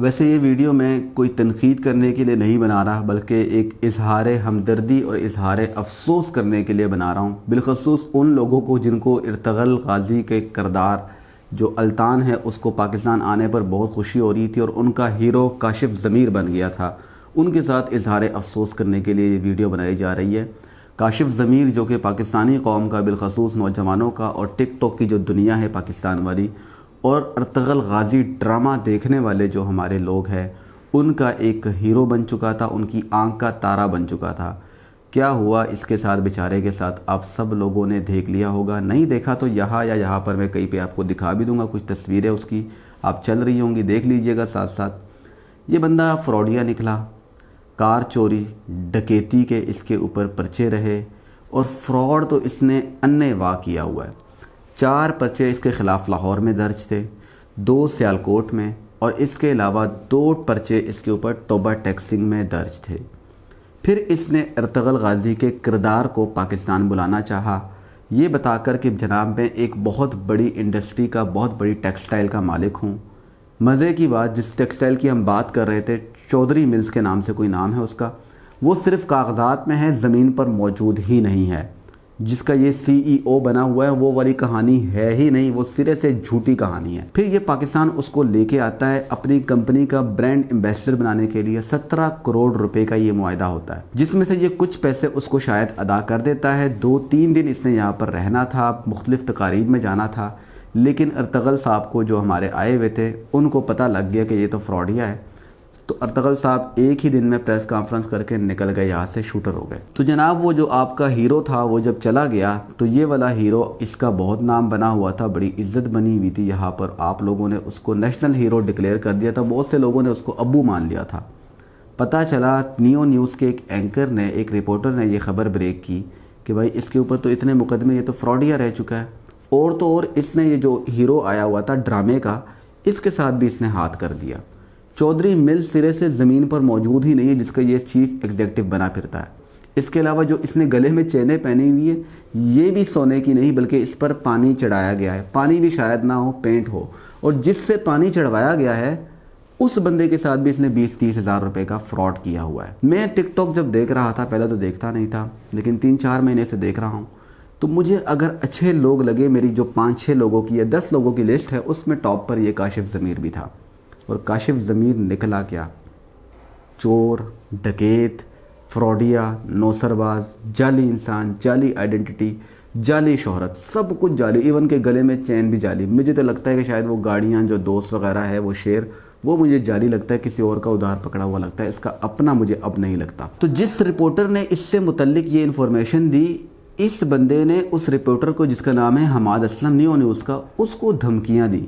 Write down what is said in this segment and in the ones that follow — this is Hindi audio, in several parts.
वैसे ये वीडियो मैं कोई तनखीद करने के लिए नहीं बना रहा बल्कि एक इजहार हमदर्दी और इजहार अफसोस करने के लिए बना रहा हूँ बिलखसूस उन लोगों को जिनको इरतगल गाजी के करदार जो अल्तान है उसको पाकिस्तान आने पर बहुत खुशी हो रही थी और उनका हीरो काशिफ ज़मीर बन गया था उनके साथ इजहार अफसोस करने के लिए ये वीडियो बनाई जा रही है काशिफ ज़मीर जो कि पाकिस्तानी कौम का बिलखसूस नौजवानों का और टिक टॉक की जो दुनिया है पाकिस्तान वाली और अर्तगल गाज़ी ड्रामा देखने वाले जो हमारे लोग हैं उनका एक हीरो बन चुका था उनकी आंख का तारा बन चुका था क्या हुआ इसके साथ बेचारे के साथ आप सब लोगों ने देख लिया होगा नहीं देखा तो यहाँ या यहाँ पर मैं कहीं पे आपको दिखा भी दूंगा कुछ तस्वीरें उसकी आप चल रही होंगी देख लीजिएगा साथ साथ ये बंदा फ्रॉडिया निकला कार चोरी डकेती के इसके ऊपर पर्चे रहे और फ्रॉड तो इसने अन्य वाह किया हुआ है चार पर्चे इसके खिलाफ लाहौर में दर्ज थे दो सियालकोट में और इसके अलावा दो पर्चे इसके ऊपर टोबा टैक्सिंग में दर्ज थे फिर इसने अरतगल गाजी के किरदार को पाकिस्तान बुलाना चाहा ये बताकर कि जनाब मैं एक बहुत बड़ी इंडस्ट्री का बहुत बड़ी टेक्सटाइल का मालिक हूँ मज़े की बात जिस टेक्सटाइल की हम बात कर रहे थे चौधरी मिल्स के नाम से कोई नाम है उसका वो सिर्फ कागजात में है ज़मीन पर मौजूद ही नहीं है जिसका ये सीईओ e बना हुआ है वो वाली कहानी है ही नहीं वो सिरे से झूठी कहानी है फिर ये पाकिस्तान उसको लेके आता है अपनी कंपनी का ब्रांड एम्बेसडर बनाने के लिए सत्रह करोड़ रुपए का ये मुआदा होता है जिसमें से ये कुछ पैसे उसको शायद अदा कर देता है दो तीन दिन इसने यहाँ पर रहना था मुख्तलिफ तकारीब में जाना था लेकिन अरतगल साहब को जो हमारे आए हुए थे उनको पता लग गया कि ये तो फ्रॉडिया है तो अर्तगल साहब एक ही दिन में प्रेस कॉन्फ्रेंस करके निकल गए यहाँ से शूटर हो गए तो जनाब वो जो आपका हीरो था वो जब चला गया तो ये वाला हीरो इसका बहुत नाम बना हुआ था बड़ी इज्जत बनी हुई थी यहाँ पर आप लोगों ने उसको नेशनल हीरो डिक्लेयर कर दिया था बहुत से लोगों ने उसको अबू मान लिया था पता चला नियो न्यूज़ के एक एंकर ने एक रिपोर्टर ने यह खबर ब्रेक की कि भाई इसके ऊपर तो इतने मुकदमे ये तो फ्रॉडिया रह चुका है और तो और इसने ये जो हीरो आया हुआ था ड्रामे का इसके साथ भी इसने हाथ कर दिया चौधरी मिल सिरे से ज़मीन पर मौजूद ही नहीं है जिसका ये चीफ एग्जेक्टिव बना फिरता है इसके अलावा जो इसने गले में चैने पहनी हुई है ये भी सोने की नहीं बल्कि इस पर पानी चढ़ाया गया है पानी भी शायद ना हो पेंट हो और जिससे पानी चढ़वाया गया है उस बंदे के साथ भी इसने बीस तीस हज़ार रुपये का फ्रॉड किया हुआ है मैं टिकटॉक जब देख रहा था पहले तो देखता नहीं था लेकिन तीन चार महीने से देख रहा हूँ तो मुझे अगर अच्छे लोग लगे मेरी जो पाँच छः लोगों की या दस लोगों की लिस्ट है उसमें टॉप पर यह काशिफ ज़मीर भी था और काशिफ ज़मीर निकला क्या चोर डकेत फ्रॉडिया नौसरबाज जाली इंसान जाली आइडेंटिटी जाली शोहरत सब कुछ जाली इवन के गले में चैन भी जाली मुझे तो लगता है कि शायद वो गाड़ियाँ जो दोस्त वगैरह है वो शेर वो मुझे जाली लगता है किसी और का उधार पकड़ा हुआ लगता है इसका अपना मुझे अब नहीं लगता तो जिस रिपोर्टर ने इससे मुतलिक ये इन्फॉर्मेशन दी इस बंदे ने उस रिपोर्टर को जिसका नाम है हमाद असलम नहीं होने उसका उसको धमकियाँ दी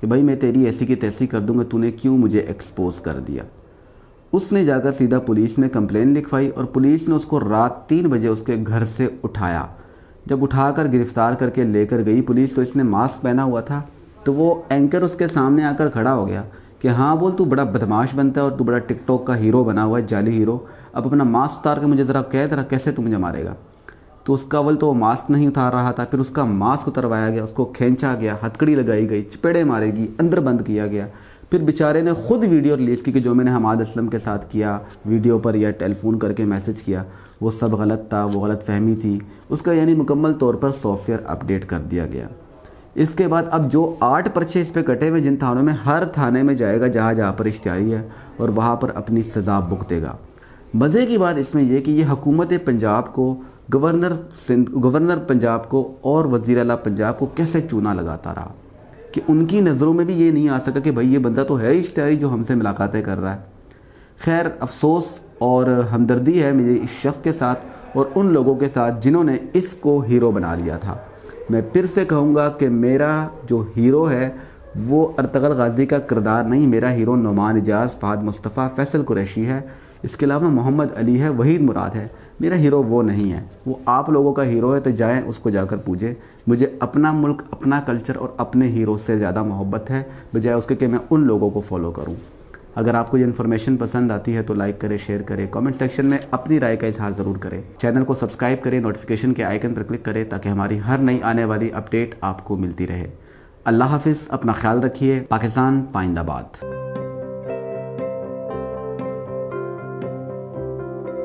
कि भाई मैं तेरी ऐसी की तैसी कर दूंगा तूने क्यों मुझे एक्सपोज कर दिया उसने जाकर सीधा पुलिस में कंप्लेन लिखवाई और पुलिस ने उसको रात तीन बजे उसके घर से उठाया जब उठाकर गिरफ्तार करके लेकर गई पुलिस तो इसने मास्क पहना हुआ था तो वो एंकर उसके सामने आकर खड़ा हो गया कि हाँ बोल तू बड़ा बदमाश बनता है और तू बड़ा टिकटॉक का हीरो बना हुआ है जाली हीरो अब अपना मास्क उतार के मुझे ज़रा कह ज़रा कैसे तू मुझे मारेगा तो उसका अवल तो वो मास्क नहीं उतार रहा था फिर उसका मास्क उतरवाया गया उसको खींचा गया हथकड़ी लगाई गई चपेड़े मारेगी गई अंदर बंद किया गया फिर बेचारे ने खुद वीडियो रिलीज़ की कि जो मैंने हमाद असलम के साथ किया वीडियो पर या टेलीफोन करके मैसेज किया वो सब गलत था वो गलत फहमी थी उसका यानी मुकम्मल तौर पर सॉफ्टवेयर अपडेट कर दिया गया इसके बाद अब जो आठ पर्चे इस पर कटे हुए जिन थानों में हर थाने में जाएगा जहाँ जहाँ पर इश्तारी है और वहाँ पर अपनी सज़ा भुगतेगा मज़े की बात इसमें यह कि ये हकूमत पंजाब को गवर्नर सिंध गवर्नर पंजाब को और वजीर अला पंजाब को कैसे चूना लगाता रहा कि उनकी नज़रों में भी ये नहीं आ सका कि भाई ये बंदा तो है इश्तारी जो हमसे मुलाकातें कर रहा है खैर अफसोस और हमदर्दी है मेरे इस शख्स के साथ और उन लोगों के साथ जिन्होंने इसको हीरो बना लिया था मैं फिर से कहूँगा कि मेरा जो हीरो है वो अरतगल गाजी का किरदार नहीं मेरा हीरो नुमान एजाज फ़ाद मुस्तफ़ा फैसल कुरैशी है इसके अलावा मोहम्मद अली है वहीद मुराद है मेरा हीरो वो नहीं है वो आप लोगों का हीरो है तो जाएं उसको जाकर पूछें मुझे अपना मुल्क अपना कल्चर और अपने हीरो से ज़्यादा मोहब्बत है बजाय उसके कि मैं उन लोगों को फॉलो करूँ अगर आपको ये इन्फॉर्मेशन पसंद आती है तो लाइक करें शेयर करें कमेंट सेक्शन में अपनी राय का इजहार ज़रूर करें चैनल को सब्सक्राइब करें नोटिफिकेशन के आइकन पर क्लिक करें ताकि हमारी हर नई आने वाली अपडेट आपको मिलती रहे अल्लाह हाफिज़ अपना ख्याल रखिए पाकिस्तान पाइंदाबाद